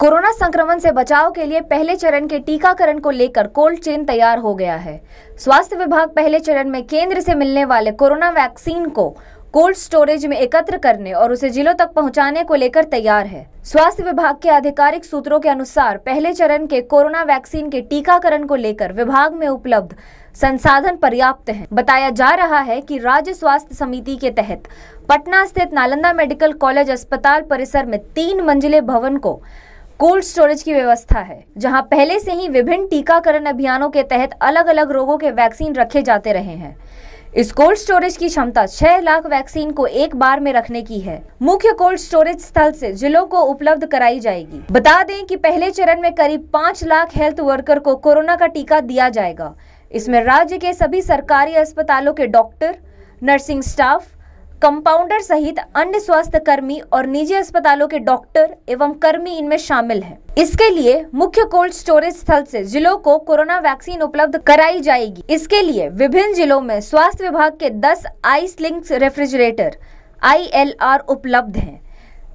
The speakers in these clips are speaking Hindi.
कोरोना संक्रमण से बचाव के लिए पहले चरण के टीकाकरण को लेकर कोल्ड चेन तैयार हो गया है स्वास्थ्य विभाग पहले चरण में केंद्र से मिलने वाले कोरोना वैक्सीन को कोल्ड स्टोरेज में एकत्र करने और उसे जिलों तक पहुंचाने को लेकर तैयार है स्वास्थ्य विभाग के आधिकारिक सूत्रों के अनुसार पहले चरण के कोरोना वैक्सीन के टीकाकरण को लेकर विभाग में उपलब्ध संसाधन पर्याप्त हैं। बताया जा रहा है कि राज्य स्वास्थ्य समिति के तहत पटना स्थित नालंदा मेडिकल कॉलेज अस्पताल परिसर में तीन मंजिले भवन को कोल्ड स्टोरेज की व्यवस्था है जहां पहले से ही विभिन्न टीकाकरण अभियानों के तहत अलग अलग रोगों के वैक्सीन रखे जाते रहे हैं इस कोल्ड स्टोरेज की क्षमता छह लाख वैक्सीन को एक बार में रखने की है मुख्य कोल्ड स्टोरेज स्थल से जिलों को उपलब्ध कराई जाएगी बता दें कि पहले चरण में करीब पाँच लाख हेल्थ वर्कर को कोरोना का टीका दिया जाएगा इसमें राज्य के सभी सरकारी अस्पतालों के डॉक्टर नर्सिंग स्टाफ कंपाउंडर सहित अन्य स्वास्थ्य कर्मी और निजी अस्पतालों के डॉक्टर एवं कर्मी इनमें शामिल हैं। इसके लिए मुख्य कोल्ड स्टोरेज स्थल से जिलों को कोरोना वैक्सीन उपलब्ध कराई जाएगी इसके लिए विभिन्न जिलों में स्वास्थ्य विभाग के 10 आइस लिंक्स रेफ्रिजरेटर आई उपलब्ध हैं।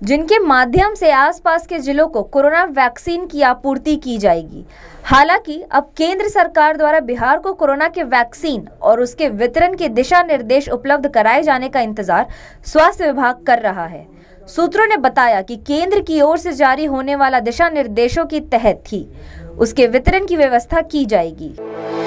जिनके माध्यम से आसपास के जिलों को कोरोना वैक्सीन की आपूर्ति की जाएगी हालांकि अब केंद्र सरकार द्वारा बिहार को कोरोना के वैक्सीन और उसके वितरण के दिशा निर्देश उपलब्ध कराए जाने का इंतजार स्वास्थ्य विभाग कर रहा है सूत्रों ने बताया कि केंद्र की ओर से जारी होने वाला दिशा निर्देशों के तहत ही उसके वितरण की व्यवस्था की जाएगी